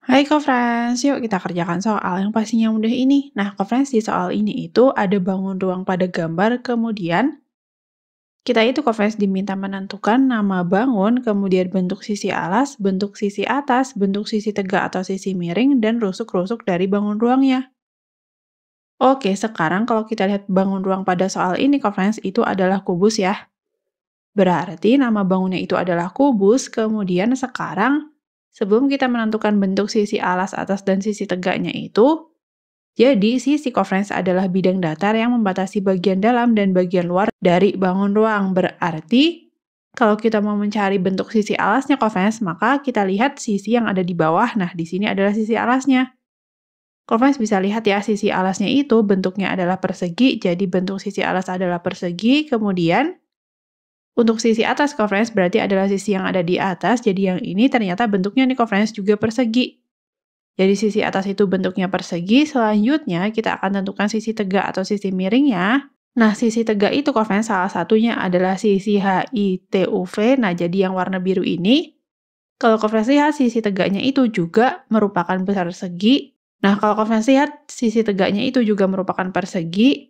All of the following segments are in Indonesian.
Hai Conference, yuk kita kerjakan soal yang pastinya mudah ini. Nah, Conference di soal ini itu ada bangun ruang pada gambar, kemudian kita itu Conference diminta menentukan nama bangun, kemudian bentuk sisi alas, bentuk sisi atas, bentuk sisi tegak atau sisi miring, dan rusuk-rusuk dari bangun ruangnya. Oke, sekarang kalau kita lihat bangun ruang pada soal ini, Conference itu adalah kubus ya. Berarti nama bangunnya itu adalah kubus, kemudian sekarang Sebelum kita menentukan bentuk sisi alas atas dan sisi tegaknya itu, jadi sisi conference adalah bidang datar yang membatasi bagian dalam dan bagian luar dari bangun ruang. Berarti, kalau kita mau mencari bentuk sisi alasnya conference, maka kita lihat sisi yang ada di bawah. Nah, di sini adalah sisi alasnya. Conference bisa lihat ya, sisi alasnya itu bentuknya adalah persegi, jadi bentuk sisi alas adalah persegi, kemudian untuk sisi atas conference berarti adalah sisi yang ada di atas, jadi yang ini ternyata bentuknya nih conference juga persegi. Jadi sisi atas itu bentuknya persegi, selanjutnya kita akan tentukan sisi tegak atau sisi miringnya. Nah, sisi tegak itu covariance salah satunya adalah sisi HITUV. Nah, jadi yang warna biru ini, kalau covariance lihat, sisi tegaknya itu juga merupakan besar segi. Nah, kalau covariance lihat, sisi tegaknya itu juga merupakan persegi. Nah,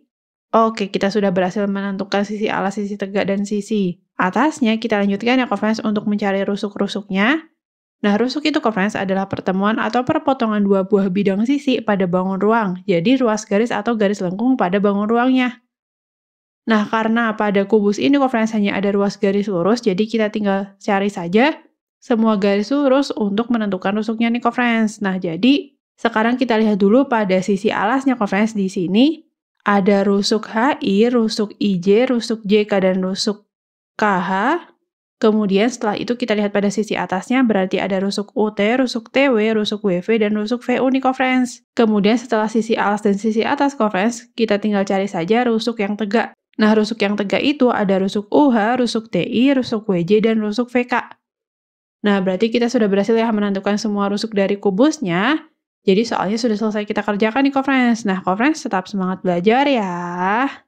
Oke, kita sudah berhasil menentukan sisi alas, sisi tegak, dan sisi atasnya. Kita lanjutkan ya covariance untuk mencari rusuk-rusuknya. Nah, rusuk itu covariance adalah pertemuan atau perpotongan dua buah bidang sisi pada bangun ruang, jadi ruas garis atau garis lengkung pada bangun ruangnya. Nah, karena pada kubus ini covariance hanya ada ruas garis lurus, jadi kita tinggal cari saja semua garis lurus untuk menentukan rusuknya nih covariance. Nah, jadi sekarang kita lihat dulu pada sisi alasnya covariance di sini ada rusuk HI, rusuk IJ, rusuk JK, dan rusuk KH. Kemudian setelah itu kita lihat pada sisi atasnya berarti ada rusuk UT, rusuk TW, rusuk WV, dan rusuk VU nih conference. Kemudian setelah sisi alas dan sisi atas conference, kita tinggal cari saja rusuk yang tegak. Nah, rusuk yang tegak itu ada rusuk UH, rusuk TI, rusuk WJ, dan rusuk VK. Nah, berarti kita sudah berhasil ya menentukan semua rusuk dari kubusnya. Jadi soalnya sudah selesai kita kerjakan di conference. Nah, conference tetap semangat belajar ya.